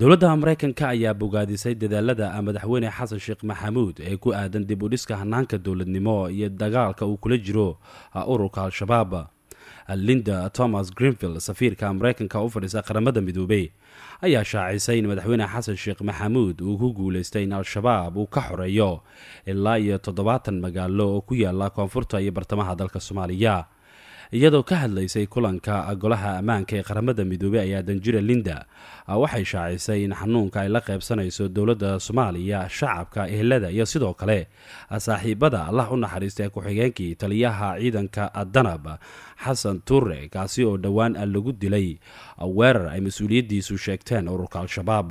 dowladda mareykanka ayaa bogaadisay dadaalada ah madaxweyne xasan sheekh maxamuud ee ku aadan dib u dhiska hanaanka dowladnimo iyo dagaalka uu kula jiro ururka al-shabaab linda thomas greenfield safiirka mareykanka u fadhiisa qaramada midoobey ayaa shaacisay in madaxweyne xasan sheekh maxamuud uu ku guuleystay in al-shabaab uu ka xoreeyo ilaa iyo toddobaatan magaalo oo ku yaala koonfurta iyo bartamaha dalka soomaaliya iyadoo ka hadlaysay kulanka golaha ammaanka ee qaramada midoobey ayaa danjira linda ah, waxay shaacisay in xanuunka ay la qaybsanayso dowladda soomaaliya shacabka ehelada iyo sidoo kale saaxiibada allah u naxariista ee ku-xigeenkii taliyaha ciidanka danab xasan tuure kaasi oo dhowaan ah lagu dilay ah, weerar ay mas-uuliyaddiisu sheegteen ururka al-shabaab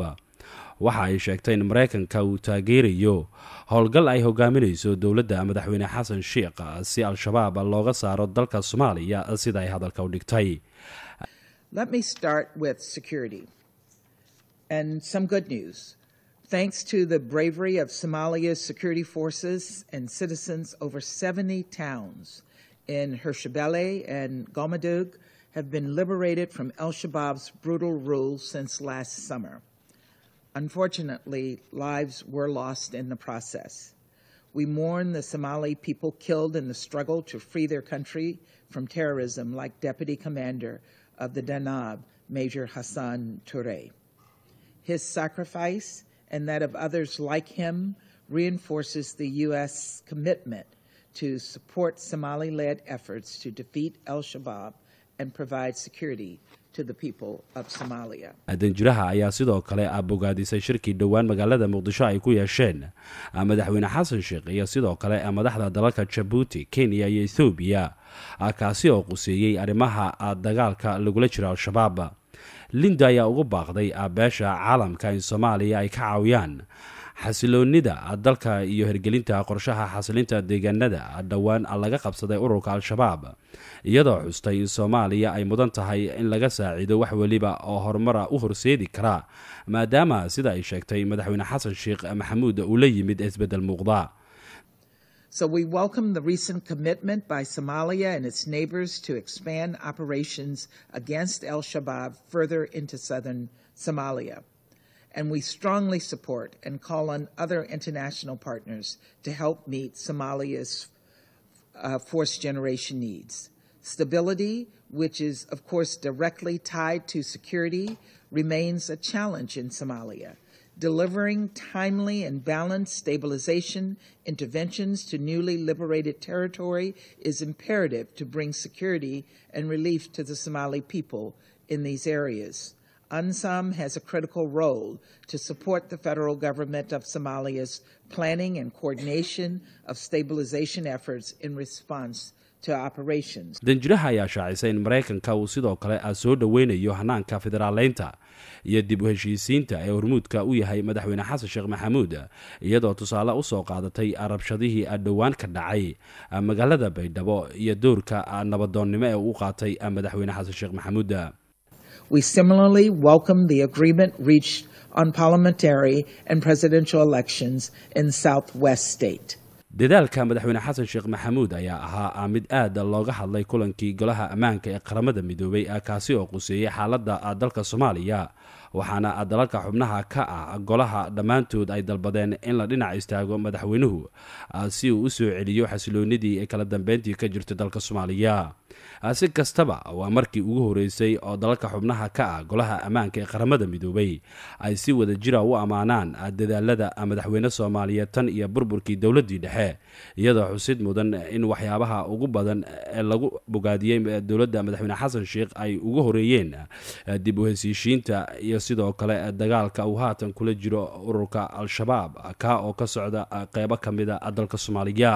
waxa ay sheegtay in security uu taageerayo howlgal ay hogaaminayso dowladda madaxweyne xasan si al-shabaab looga saaro dalka soomaaliya sida ay hadalka u dhigtay Thanks to the bravery of Somalia's security forces and citizens, over 70 towns in Hirshabelle and Gomadoug have been liberated from Al Shabaab's brutal rule since last summer. Unfortunately, lives were lost in the process. We mourn the Somali people killed in the struggle to free their country from terrorism, like Deputy Commander of the Danab, Major Hassan Toure. His sacrifice and that of others like him reinforces the U.S. commitment to support Somali led efforts to defeat Al Shabaab and provide security adanjiraha ayaa sidoo kale ah bogaadisay shirkii dhowaan magaalada muqdisho ay ku yeesheen ah, madaxweyne xasan sheekh iyo sidoo kale ah madaxda dalalka jabuuti kenya iyo ethoobiya kaasi oo quseeyey arrimaha dagaalka lagula jiro al-shabaab linda ayaa ugu baaqday beesha caalamka in soomaaliya ay ka caawiyaan xasiloonida dalka iyo hirgelinta qorshaha xasilinta deegaanada dhowaan laga qabsaday ururka al-shabaab iyadoo xustay in soomaaliya ay mudan tahay in laga saacido wax weliba oo horumara u horseedi kara maadaama sida ay sheegtay madaxweyne xasan sheekh maxamuud uu la yimid isbedel muuqda So we welcome the recent commitment by Somalia and its neighbors to expand operations against al Shabaab further into southern Somalia. and we strongly support and call on other international partners to help meet Somalia's uh, forced generation needs. Stability, which is of course directly tied to security, remains a challenge in Somalia. Delivering timely and balanced stabilization interventions to newly liberated territory is imperative to bring security and relief to the Somali people in these areas. UNSOM has a critical role to support the federal government of Somalia's planning and coordination of stabilization efforts in response to operations danjiraha ayaa shaacisay in maraykanka uu sidoo kale soo dhoweynayo hanaanka federaaleynta iyo dib u heshiisiinta ee hormuudka u yahay madaxweyne xasan sheekh maxamuud iyadoo tusaale u soo qaadatay rabshadihii dhowaan ka dhacay magaalada baydhabo iyo doorka nabadoonnimo ee uu qaatay madaxweyne xasan sheekh maxamuud We similarly welcome the agreement reached on parliamentary and presidential elections in Southwest State. dadaalka madaxweyne xasan sheekh maxamuud ayaa ahaa ah mid aad looga hadlay kulankii golaha ammaanka ee qaramada midoobay ah kaasi oo quseeyey xaaladda dalka soomaaliya waxaana dalalka xubnaha ka ah golaha dhammaantood ay dalbadeen in la dhinac istaago madaxweynuhu ah si uu u soo celiyo xasiloonidii kala dambeyntii ka jirta dalka soomaaliya Ah, si kastaba waa markii ugu horeysay oo dalalka xubnaha ka ah golaha ammaanka ee qaramada midoobay ay si wada jira ah u ammaanaan ah, dadaalada madaxweyne soomaaliya tan iyo burburkii dowladdii dhexe iyadoo xusid mudan eh, in waxyaabaha ugu badan ee eh, lagu bogaadiyey eh, dowladda madaxweyne xasan sheekh ay ugu horeeyeen dib u hesiishiinta iyo sidoo kale dagaalka uu haatan kula jiro ururka al-shabaab ka oo ka socda qeybo ka mida dalka soomaaliya